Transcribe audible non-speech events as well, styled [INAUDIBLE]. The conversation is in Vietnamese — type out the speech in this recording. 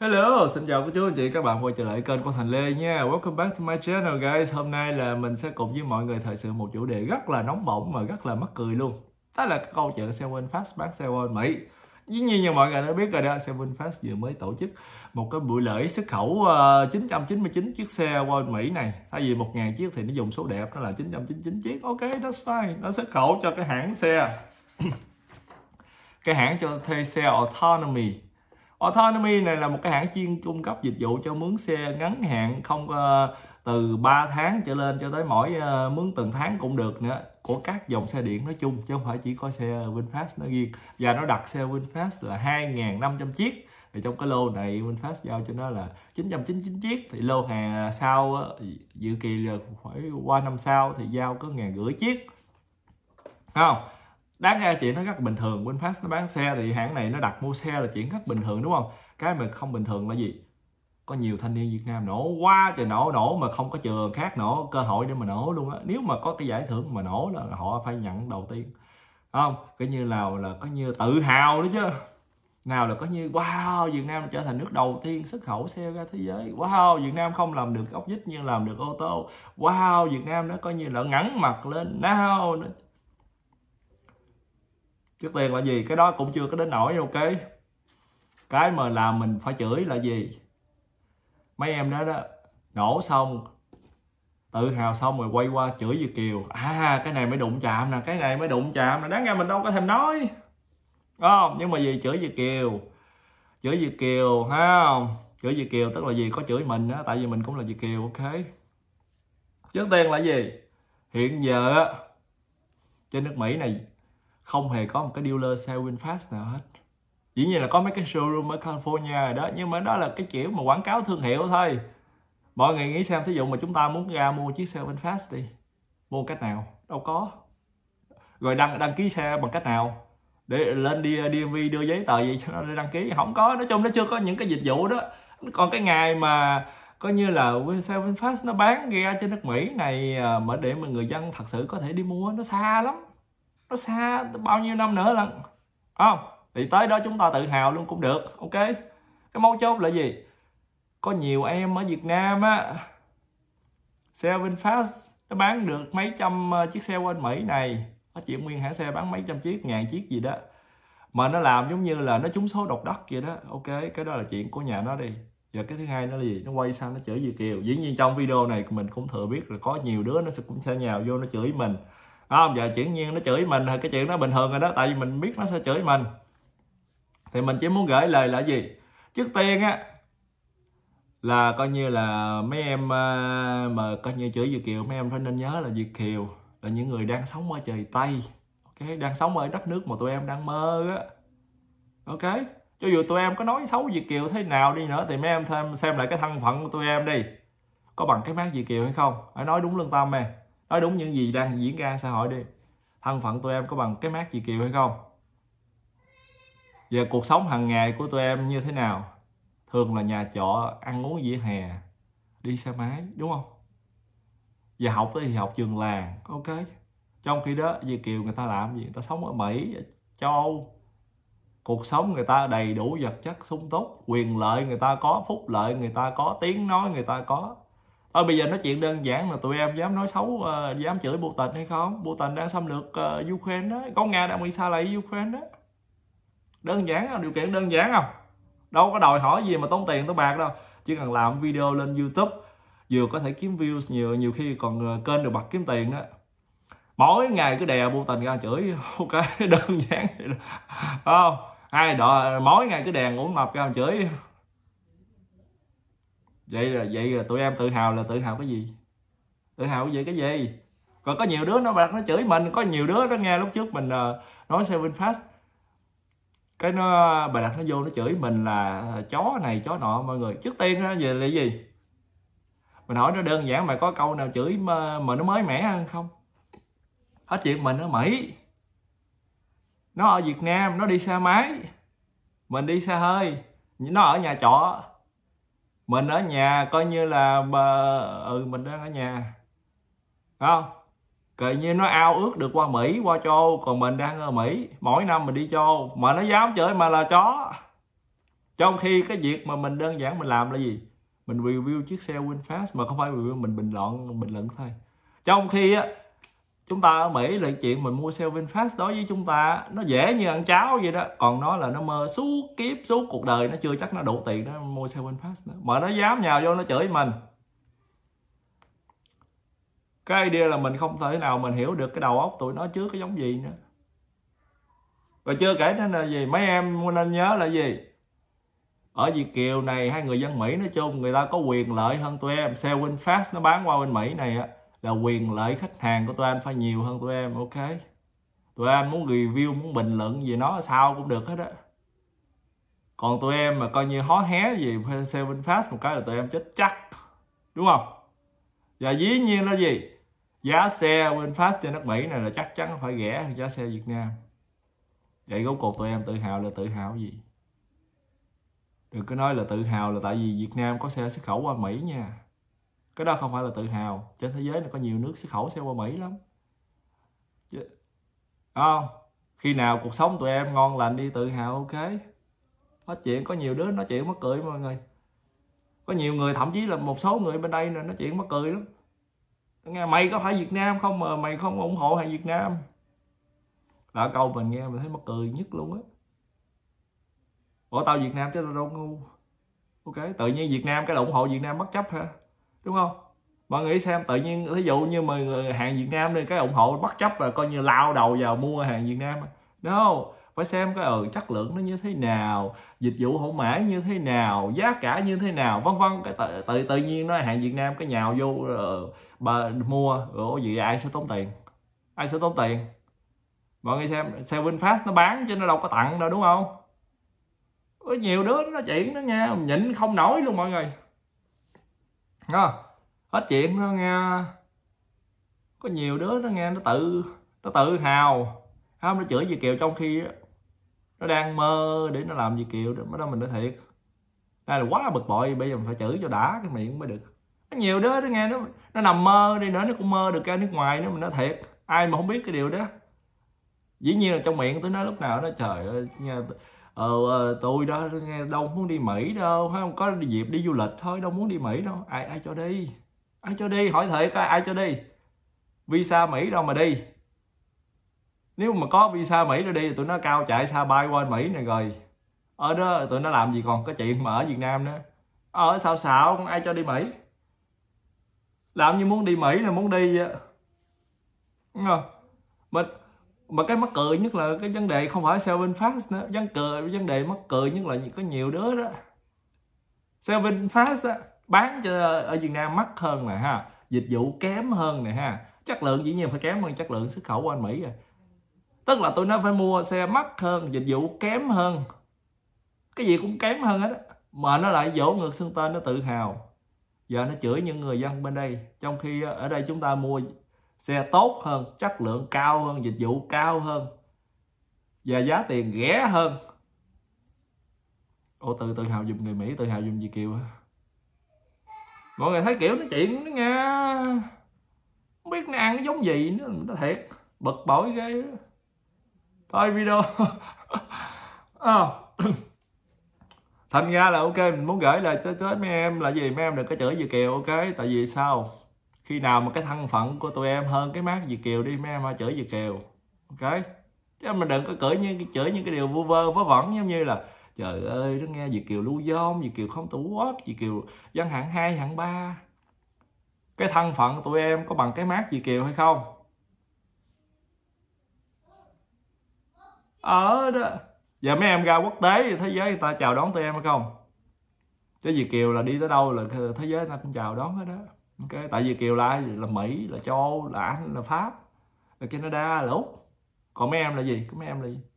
Hello, xin chào cô chú anh chị các bạn quay trở lại kênh của Thành Lê nha Welcome back to my channel guys Hôm nay là mình sẽ cùng với mọi người thời sự một chủ đề rất là nóng bỏng mà rất là mắc cười luôn Đó là câu chuyện xe VinFast bán xe Win Mỹ Dĩ nhiên như mọi người đã biết rồi đó, xe VinFast vừa mới tổ chức một cái buổi lễ xuất khẩu 999 ờ, chiếc xe Win Mỹ này Thay vì 1.000 chiếc thì nó dùng số đẹp đó là 999 chiếc Ok, that's fine, nó xuất khẩu cho cái hãng xe [COUGHS] Cái hãng cho thuê xe Autonomy Autonomy này là một cái hãng chuyên cung cấp dịch vụ cho mướn xe ngắn hạn không uh, từ 3 tháng trở lên cho tới mỗi uh, mướn từng tháng cũng được nữa của các dòng xe điện nói chung chứ không phải chỉ có xe VinFast nó riêng và nó đặt xe VinFast là 2.500 chiếc thì trong cái lô này VinFast giao cho nó là 999 chiếc thì lô hàng à, sau dự kỳ là phải qua năm sau thì giao có ngàn rưỡi chiếc không đáng ra chuyện nó rất bình thường VinFast nó bán xe thì hãng này nó đặt mua xe là chuyện rất bình thường đúng không cái mà không bình thường là gì có nhiều thanh niên Việt Nam nổ quá trời nổ nổ mà không có trường khác nổ cơ hội để mà nổ luôn á nếu mà có cái giải thưởng mà nổ là họ phải nhận đầu tiên không cái như là là có như tự hào đó chứ nào là có như wow Việt Nam trở thành nước đầu tiên xuất khẩu xe ra thế giới wow Việt Nam không làm được ốc vít nhưng làm được ô tô wow Việt Nam nó coi như là ngắn mặt lên nào trước tiên là gì cái đó cũng chưa có đến nổi ok cái mà làm mình phải chửi là gì mấy em đó đó nổ xong tự hào xong rồi quay qua chửi Việt Kiều à cái này mới đụng chạm nè cái này mới đụng chạm nè đáng nghe mình đâu có thèm nói không nhưng mà gì chửi Việt Kiều chửi Việt Kiều ha không chửi Việt Kiều tức là gì có chửi mình á tại vì mình cũng là Việt Kiều ok trước tiên là gì hiện giờ trên nước Mỹ này không hề có một cái dealer xe Winfast nào hết dĩ nhiên là có mấy cái showroom ở California rồi đó nhưng mà đó là cái kiểu mà quảng cáo thương hiệu thôi mọi người nghĩ xem thí dụ mà chúng ta muốn ra mua chiếc xe Winfast đi mua cách nào đâu có rồi đăng đăng ký xe bằng cách nào để lên đi DMV đưa giấy tờ gì cho nó đăng ký không có nói chung nó chưa có những cái dịch vụ đó còn cái ngày mà coi như là xe VinFast nó bán ra trên nước Mỹ này à, mà để mà người dân thật sự có thể đi mua nó xa lắm nó xa bao nhiêu năm nữa lận không ờ, thì tới đó chúng ta tự hào luôn cũng được ok cái mấu chốt là gì có nhiều em ở Việt Nam á xe VinFast nó bán được mấy trăm ờ, chiếc xe bên Mỹ này nó chuyện nguyên hãng xe bán mấy trăm chiếc ngàn chiếc gì đó mà nó làm giống như là nó trúng số độc đắc vậy đó ok cái đó là chuyện của nhà nó đi và cái thứ hai nó là gì nó quay sang nó chửi Việt Kiều dĩ nhiên trong video này mình cũng thừa biết là có nhiều đứa nó sẽ cũng sẽ nhào vô nó chửi mình không giờ chuyển nhiên nó chửi mình cái chuyện nó bình thường rồi đó tại vì mình biết nó sẽ chửi mình thì mình chỉ muốn gửi lời là gì trước tiên á là coi như là mấy em ờ, mà coi như chửi Việt Kiều mấy em phải nên nhớ là Việt Kiều là những người đang sống ở trời Tây ok đang sống ở đất nước mà tụi em đang mơ á ok cho dù tụi em có nói xấu Việt Kiều thế nào đi nữa thì mấy em thêm xem lại cái thân phận của tụi em đi có bằng cái mát Việt Kiều hay không hãy nói đúng lương tâm em nói đúng những gì đang diễn ra xã hội đi thân phận tụi em có bằng cái mát chị kiều hay không về cuộc sống hàng ngày của tụi em như thế nào thường là nhà trọ ăn uống vỉa hè đi xe máy đúng không và học thì học trường làng ok trong khi đó về kiều người ta làm gì người ta sống ở mỹ châu âu cuộc sống người ta đầy đủ vật chất sung túc quyền lợi người ta có phúc lợi người ta có tiếng nói người ta có thôi bây giờ nói chuyện đơn giản là tụi em dám nói xấu uh, dám chửi Putin hay không Putin đang xâm lược uh, Ukraine đó có Nga đang bị xa lại Ukraine đó đơn giản điều kiện đơn giản không đâu có đòi hỏi gì mà tốn tiền tới bạc đâu chỉ cần làm video lên YouTube vừa có thể kiếm views nhiều nhiều khi còn ờ, kênh được bật kiếm tiền đó mỗi ngày cứ đè Putin ra chửi [LAUGHS] ok [LAUGHS] đơn giản vậy đó. không ai đó mỗi ngày cứ đè ngủ mập ra chửi vậy là vậy là tụi em tự hào là tự hào cái gì tự hào cái gì cái gì còn có nhiều đứa nó bật nó chửi mình có nhiều đứa nó nghe lúc trước mình ờ, nói xe Vinfast cái nó bà đặt nó vô nó chửi mình là ờ, chó này chó nọ mọi người trước tiên nó về là gì mình hỏi nó đơn giản mà có câu nào chửi mà, mà nó mới mẻ hơn không hết chuyện mình ở mỹ nó ở việt nam nó đi xe máy mình đi xe hơi nó ở nhà trọ mình ở nhà coi như là bờ, ừ mình đang ở nhà không coi như nó ao ước được qua mỹ qua châu còn mình đang ở mỹ mỗi năm mình đi châu mà nó dám chửi mà là chó trong khi cái việc mà mình đơn giản mình làm là gì mình review chiếc xe WinFast mà không phải review mình bình luận bình luận thôi trong khi á chúng ta ở Mỹ là chuyện mình mua xe VinFast đối với chúng ta nó dễ như ăn cháo vậy đó còn nó là nó mơ suốt kiếp suốt cuộc đời nó chưa chắc nó đủ tiền nó mua xe VinFast nữa mà nó dám nhào vô nó chửi mình cái idea là mình không thể nào mình hiểu được cái đầu óc tụi nó trước cái giống gì nữa rồi chưa kể đến là gì mấy em nên nhớ là gì ở Việt Kiều này hai người dân Mỹ nói chung người ta có quyền lợi hơn tụi em xe VinFast nó bán qua bên Mỹ này á là quyền lợi khách hàng của tụi anh phải nhiều hơn tụi em ok tụi anh muốn review muốn bình luận gì nó sao cũng được hết á còn tụi em mà coi như hó hé gì xe Vinfast một cái là tụi em chết chắc đúng không và dĩ nhiên là gì giá xe VinFast trên đất Mỹ này là chắc chắn phải rẻ hơn giá xe Việt Nam vậy gốc cột tụi em tự hào là tự hào gì đừng có nói là tự hào là tại vì Việt Nam có xe xuất khẩu qua Mỹ nha cái đó không phải là tự hào trên thế giới này có nhiều nước xuất khẩu xe qua mỹ lắm Chứ, không khi nào cuộc sống tụi em ngon lành đi tự hào ok nói chuyện có nhiều đứa nói chuyện mắc cười mọi người có nhiều người thậm chí là một số người bên đây là nói chuyện mắc cười lắm nghe mày có phải việt nam không mà mày không ủng hộ hàng việt nam là câu mình nghe mình thấy mắc cười nhất luôn á bỏ tao việt nam chứ tao đâu ngu ok tự nhiên việt nam cái là ủng hộ việt nam bất chấp ha đúng không mọi người nghĩ xem tự nhiên thí dụ như mà hàng Việt Nam đi cái ủng hộ bất chấp là coi như lao đầu vào mua hàng Việt Nam đúng không? phải xem cái ừ, chất lượng nó như thế nào dịch vụ hậu mãi như thế nào giá cả như thế nào vân vân cái tự, tự tự nhiên nó hàng Việt Nam cái nhào vô ờ, bà mua ủa gì ai sẽ tốn tiền ai sẽ tốn tiền mọi người xem xe Vinfast nó bán chứ nó đâu có tặng đâu đúng không có nhiều đứa nó chuyển nó nghe nhịn không nổi luôn mọi người đó. hết chuyện nó nghe có nhiều đứa nó nghe nó tự nó tự hào không nó chửi gì Kiều trong khi nó đang mơ để nó làm gì Kiều đó mới đó mình nói thiệt đây là quá bực bội bây giờ mình phải chửi cho đã cái miệng mới được nó nhiều đứa nó nghe nó nó nằm mơ đi nữa nó cũng mơ được ra nước ngoài nữa mình nói thiệt ai mà không biết cái điều đó dĩ nhiên là trong miệng tôi nói lúc nào nó trời ơi nha, ờ, ờ tôi đó nghe đâu muốn đi mỹ đâu không có dịp đi du lịch thôi đâu muốn đi mỹ đâu ai ai cho đi ai cho đi hỏi thiệt coi ai cho đi visa mỹ đâu mà đi nếu mà có visa mỹ rồi đi thì tụi nó cao chạy xa bay qua mỹ này rồi ở đó tụi nó làm gì còn có chuyện mà ở việt nam nữa ở ờ, sao xạo ai cho đi mỹ làm như muốn đi mỹ là muốn đi vậy. đúng không mình mà cái mắc cười nhất là cái vấn đề không phải sao Vinfast fast nữa vấn cười vấn đề mắc cười nhất là có nhiều đứa đó sao Vinfast á bán cho ở việt nam mắc hơn nè ha dịch vụ kém hơn nè ha chất lượng dĩ nhiên phải kém hơn chất lượng xuất khẩu của anh mỹ rồi à. tức là tôi nó phải mua xe mắc hơn dịch vụ kém hơn cái gì cũng kém hơn hết mà nó lại dỗ ngược xương tên nó tự hào giờ nó chửi những người dân bên đây trong khi ờ, ở đây chúng ta mua xe tốt hơn chất lượng cao hơn dịch vụ cao hơn và giá tiền rẻ hơn ô tự tự hào dùm người mỹ tự hào dùm gì kiều mọi người thấy kiểu nói chuyện nó nghe không biết nó ăn giống gì nữa nó thiệt bực bội ghê đó. thôi video à. [LAUGHS] thành ra là ok mình muốn gửi lời cho, cho mấy em là gì mấy em đừng có chửi gì kiều ok tại vì sao khi nào mà cái thân phận của tụi em hơn cái mát Việt Kiều đi mấy em chửi Việt Kiều ok chứ mà đừng có cởi những cái chửi những cái điều vô vơ vớ vẩn giống như là trời ơi nó nghe Việt Kiều lưu dông Việt Kiều không tủ quốc Việt Kiều dân hạng 2, hạng 3 cái thân phận của tụi em có bằng cái mát Việt Kiều hay không ở ờ, đó giờ mấy em ra quốc tế thế giới người ta chào đón tụi em hay không chứ Việt Kiều là đi tới đâu là thế giới người ta cũng chào đón hết đó ok tại vì kiều là là mỹ là châu âu là anh là pháp là canada là úc còn mấy em là gì cái mấy em là gì